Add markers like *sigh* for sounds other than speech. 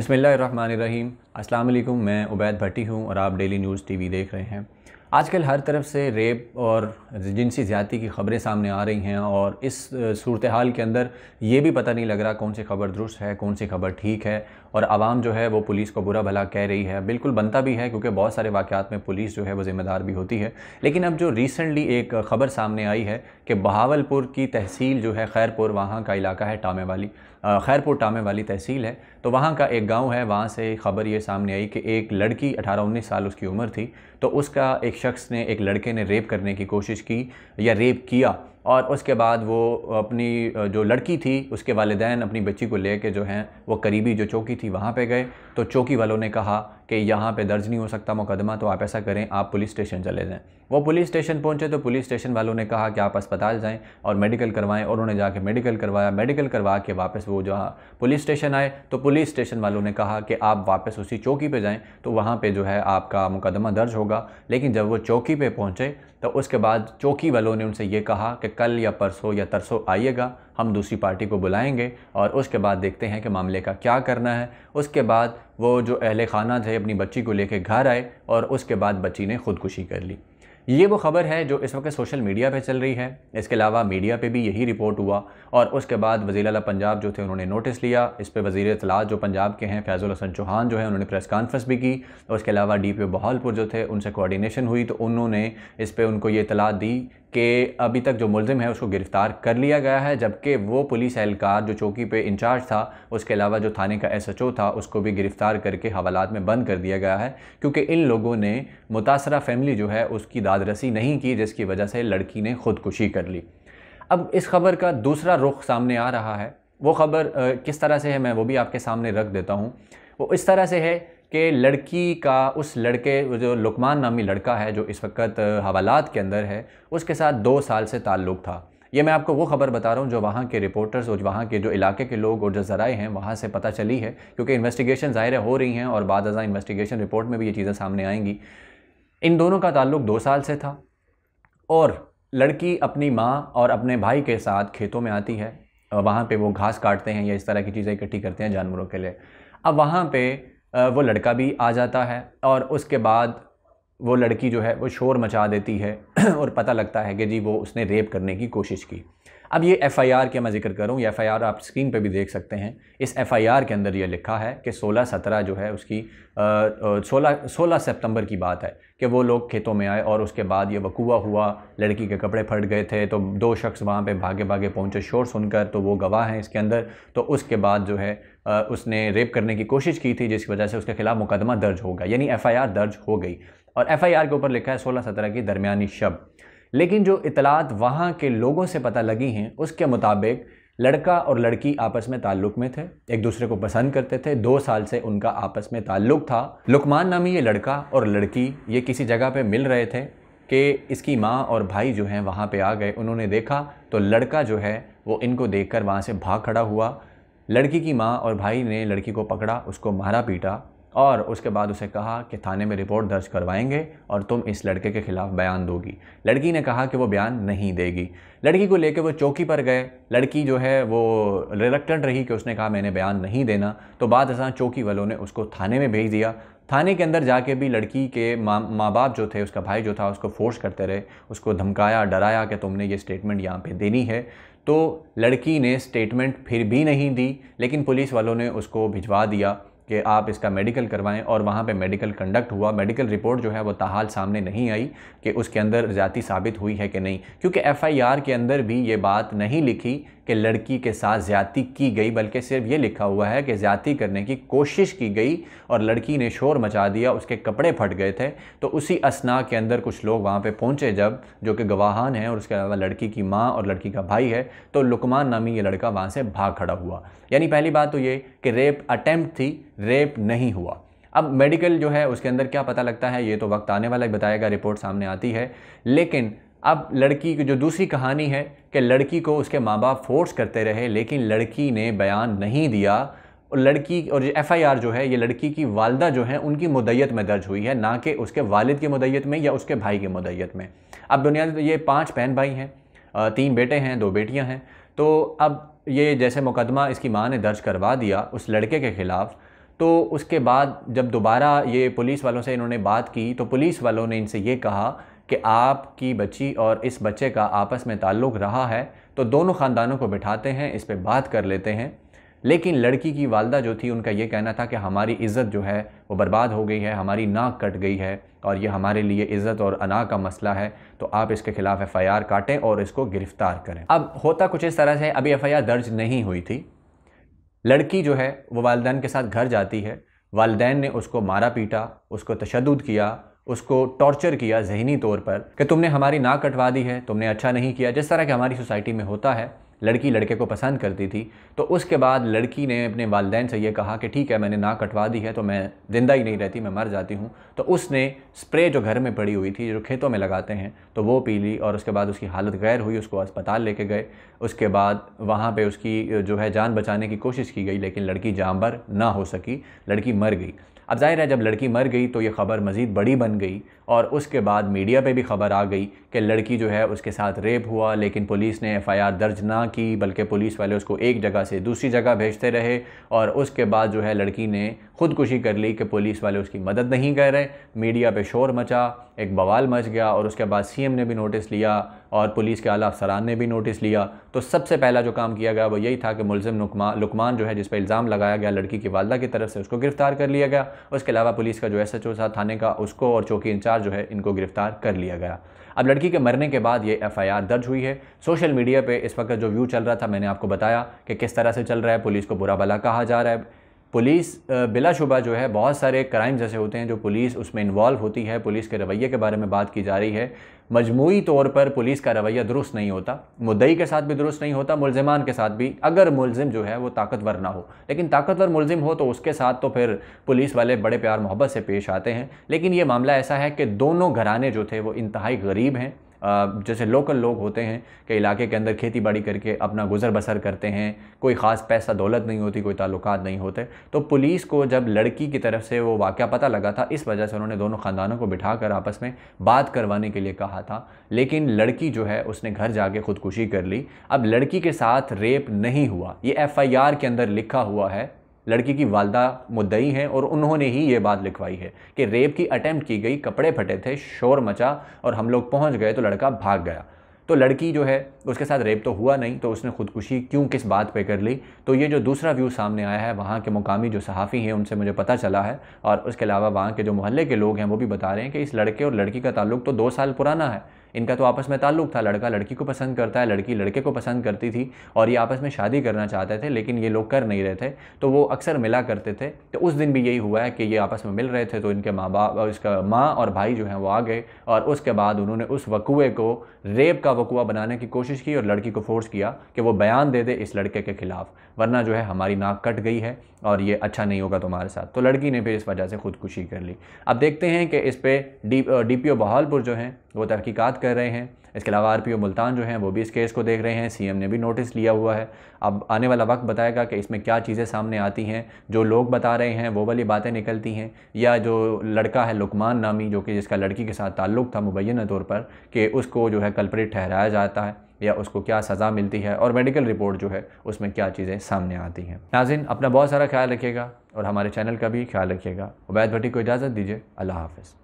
बसमीम अल्लाम मैं उबैद भट्टी हूँ और आप डेली न्यूज़ टीवी देख रहे हैं आजकल हर तरफ से रेप और जिनसी ज़्यादा की ख़बरें सामने आ रही हैं और इस सूरत हाल के अंदर ये भी पता नहीं लग रहा कौन सी खबर दुरुस्त है कौन सी खबर ठीक है और आवाम जो है वो पुलिस को बुरा भला कह रही है बिल्कुल बनता भी है क्योंकि बहुत सारे वाक़ात में पुलिस जो है वो ज़िम्मेदार भी होती है लेकिन अब जो रिसेंटली एक ख़बर सामने आई है कि बहावलपुर की तहसील जो है खैरपुर वहाँ का इलाका है टामे वाली खैरपुर टामे वाली तहसील है तो वहाँ का एक गांव है वहाँ से ख़बर ये सामने आई कि एक लड़की 18-19 साल उसकी उम्र थी तो उसका एक शख्स ने एक लड़के ने रेप करने की कोशिश की या रेप किया और उसके बाद वो अपनी जो लड़की थी उसके वालदान अपनी बच्ची को ले कर जो हैं वो करीबी जो चौकी थी वहाँ पर गए तो चौकी वालों ने कहा कि यहाँ पे दर्ज नहीं हो सकता मुकदमा तो आप ऐसा करें आप पुलिस स्टेशन चले जाएं वो पुलिस स्टेशन पहुँचे तो पुलिस स्टेशन वालों ने कहा कि आप अस्पताल जाएं और मेडिकल करवाएं और उन्होंने जाके मेडिकल करवाया मेडिकल करवा के वापस वो जहाँ पुलिस स्टेशन आए तो पुलिस स्टेशन वालों ने कहा कि आप वापस उसी चौकी पर जाएँ तो वहाँ पर जो है आपका मुकदमा दर्ज होगा लेकिन जब वो चौकी पर पहुँचे तो उसके बाद चौकी वालों ने उनसे ये कहा कि कल या परसों या तरसों आइएगा हम दूसरी पार्टी को बुलाएंगे और उसके बाद देखते हैं कि मामले का क्या करना है उसके बाद वो जो अहल खाना थे अपनी बच्ची को लेकर घर आए और उसके बाद बच्ची ने ख़ुदकुशी कर ली ये वो ख़बर है जो इस वक्त सोशल मीडिया पे चल रही है इसके अलावा मीडिया पे भी यही रिपोर्ट हुआ और उसके बाद वज़ी अला पंजाब जो थे उन्होंने नोटिस लिया इस पर वज़ी अतलात जो पंजाब के हैं फैज़ुल हसन चौहान जो है उन्होंने प्रेस कॉन्फ्रेंस भी की उसके अलावा डी पी बहालपुर जो थे उनसे कोऑर्डिनेशन हुई तो उन्होंने इस पर उनको ये इतला दी कि अभी तक जो मुलजिम है उसको गिरफ़्तार कर लिया गया है जबकि वो पुलिस एहलकार जो चौकी पे इंचार्ज था उसके अलावा जो थाने का एसएचओ था उसको भी गिरफ़्तार करके हवालात में बंद कर दिया गया है क्योंकि इन लोगों ने मुतासर फैमिली जो है उसकी दादरसी नहीं की जिसकी वजह से लड़की ने ख़ुदकुशी कर ली अब इस खबर का दूसरा रुख सामने आ रहा है वो खबर किस तरह से है मैं वो भी आपके सामने रख देता हूँ वो इस तरह से है कि लड़की का उस लड़के जो लुकमान नामी लड़का है जो इस वक्त हवालात के अंदर है उसके साथ दो साल से ताल्लुक़ था ये मैं आपको वो ख़बर बता रहा हूँ जो वहाँ के रिपोर्टर्स और वहाँ के जो इलाके के लोग और जो ज़राए हैं वहाँ से पता चली है क्योंकि इन्वेस्टिगेशन ज़ाहिर हो रही हैं और बाद अजा इन्वेस्टिगेशन रिपोर्ट में भी ये चीज़ें सामने आएंगी इन दोनों का ताल्लुक दो साल से था और लड़की अपनी माँ और अपने भाई के साथ खेतों में आती है वहाँ पर वो घास काटते हैं या इस तरह की चीज़ें इकट्ठी करते हैं जानवरों के लिए अब वहाँ पर वो लड़का भी आ जाता है और उसके बाद वो लड़की जो है वो शोर मचा देती है *clears throat* और पता लगता है कि जी वो उसने रेप करने की कोशिश की अब ये एफआईआर के मैं जिक्र करूँ ये एफआईआर आप स्क्रीन पे भी देख सकते हैं इस एफआईआर के अंदर ये लिखा है कि 16-17 जो है उसकी सोलह सोलह सितंबर की बात है कि वो लोग खेतों में आए और उसके बाद ये वकूआ हुआ लड़की के कपड़े फट गए थे तो दो शख्स वहाँ पर भागे भागे पहुँचे शोर सुनकर तो वो गवाह हैं इसके अंदर तो उसके बाद जो है उसने रेप करने की कोशिश की थी जिसकी वजह से उसके खिलाफ मुकदमा दर्ज होगा यानी एफ़ दर्ज हो गई और एफ़ के ऊपर लिखा है सोलह सत्रह की दरमिया शब लेकिन जो इतलात वहाँ के लोगों से पता लगी हैं उसके मुताबिक लड़का और लड़की आपस में ताल्लुक में थे एक दूसरे को पसंद करते थे दो साल से उनका आपस में ताल्लुक था लुकमान नामी ये लड़का और लड़की ये किसी जगह पे मिल रहे थे कि इसकी माँ और भाई जो हैं वहाँ पे आ गए उन्होंने देखा तो लड़का जो है वो इनको देखकर वहाँ से भाग खड़ा हुआ लड़की की माँ और भाई ने लड़की को पकड़ा उसको मारा पीटा और उसके बाद उसे कहा कि थाने में रिपोर्ट दर्ज करवाएंगे और तुम इस लड़के के ख़िलाफ़ बयान दोगी लड़की ने कहा कि वो बयान नहीं देगी लड़की को लेकर वो चौकी पर गए लड़की जो है वो रिलक्टेंट रही कि उसने कहा मैंने बयान नहीं देना तो बाद असा चौकी वालों ने उसको थाने में भेज दिया थाने के अंदर जाके भी लड़की के माँ माँ बाप जो थे उसका भाई जो था उसको फोर्स करते रहे उसको धमकाया डराया कि तुमने ये स्टेटमेंट यहाँ पे देनी है तो लड़की ने स्टेटमेंट फिर भी नहीं दी लेकिन पुलिस वालों ने उसको भिजवा दिया कि आप इसका मेडिकल करवाएं और वहाँ पे मेडिकल कंडक्ट हुआ मेडिकल रिपोर्ट जो है वो ताहाल सामने नहीं आई कि उसके अंदर ज़्यादा साबित हुई है कि नहीं क्योंकि एफ़आईआर के अंदर भी ये बात नहीं लिखी कि लड़की के साथ ज़्यादा की गई बल्कि सिर्फ ये लिखा हुआ है कि ज्यादा करने की कोशिश की गई और लड़की ने शोर मचा दिया उसके कपड़े फट गए थे तो उसी असना के अंदर कुछ लोग वहाँ पर पहुँचे जब जो कि गवाहान हैं और उसके अलावा लड़की की माँ और लड़की का भाई है तो लुकमान नामी ये लड़का वहाँ से भाग खड़ा हुआ यानी पहली बात तो ये कि रेप अटैम्प्ट थी रेप नहीं हुआ अब मेडिकल जो है उसके अंदर क्या पता लगता है ये तो वक्त आने वाला ही बताएगा रिपोर्ट सामने आती है लेकिन अब लड़की की जो दूसरी कहानी है कि लड़की को उसके माँ बाप फोर्स करते रहे लेकिन लड़की ने बयान नहीं दिया और लड़की और एफ़ आई आर जो है ये लड़की की वालदा जो है उनकी मुदैत में दर्ज हुई है ना कि उसके वालिद की मुदैत में या उसके भाई की मुदैत में अब दुनिया में ये पाँच बहन भाई हैं तीन बेटे हैं दो बेटियाँ हैं तो अब ये जैसे मुकदमा इसकी माँ ने दर्ज करवा दिया उस लड़के के ख़िलाफ़ तो उसके बाद जब दोबारा ये पुलिस वालों से इन्होंने बात की तो पुलिस वालों ने इनसे ये कहा कि आपकी बच्ची और इस बच्चे का आपस में ताल्लुक़ रहा है तो दोनों ख़ानदानों को बिठाते हैं इस पर बात कर लेते हैं लेकिन लड़की की वालदा जो थी उनका ये कहना था कि हमारी इज़्ज़त जो है वो बर्बाद हो गई है हमारी नाक कट गई है और ये हमारे लिए इज़्ज़त और अना का मसला है तो आप इसके ख़िलाफ़ एफ़ आई आर काटें और इसको गिरफ़्तार करें अब होता कुछ इस तरह से अभी एफ़ आई आर दर्ज नहीं हुई थी लड़की जो है वो वालदेन के साथ घर जाती है वालदेन ने उसको मारा पीटा उसको तशद किया उसको टॉर्चर किया जहनी तौर पर कि तुमने हमारी नाक कटवा दी है तुमने अच्छा नहीं किया जिस तरह के हमारी सोसाइटी में होता है लड़की लड़के को पसंद करती थी तो उसके बाद लड़की ने अपने वालदेन से यह कहा कि ठीक है मैंने नाक कटवा दी है तो मैं ज़िंदा ही नहीं रहती मैं मर जाती हूँ तो उसने स्प्रे जो घर में पड़ी हुई थी जो खेतों में लगाते हैं तो वो पी ली और उसके बाद उसकी हालत गैर हुई उसको अस्पताल लेके गए उसके बाद वहाँ पर उसकी जो है जान बचाने की कोशिश की गई लेकिन लड़की जाम ना हो सकी लड़की मर गई अब जाहिर है जब लड़की मर गई तो ये ख़बर मज़ीद बड़ी बन गई और उसके बाद मीडिया पे भी खबर आ गई कि लड़की जो है उसके साथ रेप हुआ लेकिन पुलिस ने एफआईआर दर्ज ना की बल्कि पुलिस वाले उसको एक जगह से दूसरी जगह भेजते रहे और उसके बाद जो है लड़की ने खुदकुशी कर ली कि पुलिस वाले उसकी मदद नहीं कर रहे मीडिया पे शोर मचा एक बवाल मच गया और उसके बाद सीएम ने भी नोटिस लिया और पुलिस के आला अफसरान ने भी नोटिस लिया तो सबसे पहला जो काम किया गया वो यही था कि मुलजिम नुकमा लुकमान जो है जिस पर इल्ज़ाम लगाया गया लड़की की वालदा की तरफ से उसको गिरफ़्तार कर लिया गया उसके अलावा पुलिस का जो एस एच ओ थाने का उसको और चौकी इंचार्ज जो है इनको गिरफ़्तार कर लिया गया अब लड़की के मरने के बाद ये एफ़ आई आर दर्ज हुई है सोशल मीडिया पर इस वक्त जो व्यू चल रहा था मैंने आपको बताया कि किस तरह से चल रहा है पुलिस को बुरा भला कहा जा रहा है पुलिस बिलाशुबा जो है बहुत सारे क्राइम जैसे होते हैं जो पुलिस उसमें इन्वॉल्व होती है पुलिस के रवैये के बारे में बात की जा रही है मजमू तौर पर पुलिस का रवैया दुरुस्त नहीं होता मुद्दई के साथ भी दुरुस्त नहीं होता मुलजमान के साथ भी अगर मुलजिम जो है वो ताकतवर ना हो लेकिन ताकतवर मुलजिम हो तो उसके साथ तो फिर पुलिस वाले बड़े प्यार मोहब्बत से पेश आते हैं लेकिन ये मामला ऐसा है कि दोनों घराने जो थे वो इंतहाई गरीब हैं जैसे लोकल लोग होते हैं कि इलाके के अंदर खेती बाड़ी करके अपना गुजर बसर करते हैं कोई ख़ास पैसा दौलत नहीं होती कोई ताल्लुक नहीं होते तो पुलिस को जब लड़की की तरफ से वो वाक़ पता लगा था इस वजह से उन्होंने दोनों ख़ानदानों को बिठा कर आपस में बात करवाने के लिए कहा था लेकिन लड़की जो है उसने घर जाके ख़ुदकुशी कर ली अब लड़की के साथ रेप नहीं हुआ ये एफ़ के अंदर लिखा हुआ है लड़की की वालदा मुद्दई हैं और उन्होंने ही ये बात लिखवाई है कि रेप की अटैम्प्ट की गई कपड़े फटे थे शोर मचा और हम लोग पहुँच गए तो लड़का भाग गया तो लड़की जो है उसके साथ रेप तो हुआ नहीं तो उसने खुदकुशी क्यों किस बात पे कर ली तो ये जो दूसरा व्यू सामने आया है वहाँ के मुकामी जो सहाफ़ी हैं उनसे मुझे पता चला है और उसके अलावा वहाँ के जो मोहल्ले के लोग हैं वो भी बता रहे हैं कि इस लड़के और लड़की का ताल्लुक तो दो साल पुराना है इनका तो आपस में ताल्लुक था लड़का लड़की को पसंद करता है लड़की लड़के को पसंद करती थी और ये आपस में शादी करना चाहते थे लेकिन ये लोग कर नहीं रहे थे तो वो अक्सर मिला करते थे तो उस दिन भी यही हुआ है कि ये आपस में मिल रहे थे तो इनके माँ बाप इसका माँ और भाई जो हैं वो आ गए और उसके बाद उन्होंने उस वकुए को रेप का वकुआ बनाने की कोशिश की और लड़की को फोर्स किया कि वो बयान दे दे इस लड़के के खिलाफ वरना जो है हमारी नाक कट गई है और ये अच्छा नहीं होगा तुम्हारे साथ तो लड़की ने फिर इस वजह से खुदकुशी कर ली अब देखते हैं कि इस पर डी डी पी बहालपुर जो हैं वो तहकीकात कर रहे हैं इसके अलावा आर मुल्तान जो हैं वो भी इस केस को देख रहे हैं सीएम ने भी नोटिस लिया हुआ है अब आने वाला वक्त बताएगा कि इसमें क्या चीज़ें सामने आती हैं जो लोग बता रहे हैं वो वाली बातें निकलती हैं या जो लड़का है लुकमान नामी जो कि जिसका लड़की के साथ ताल्लुक़ था मुबैन तौर पर कि उसको जो है कल्परेट ठहराया जाता है या उसको क्या सज़ा मिलती है और मेडिकल रिपोर्ट जो है उसमें क्या चीज़ें सामने आती हैं नाजिन अपना बहुत सारा ख्याल रखिएगा और हमारे चैनल का भी ख्याल रखिएगा उबैद भट्टी को इजाज़त दीजिए अल्लाह हाफिज़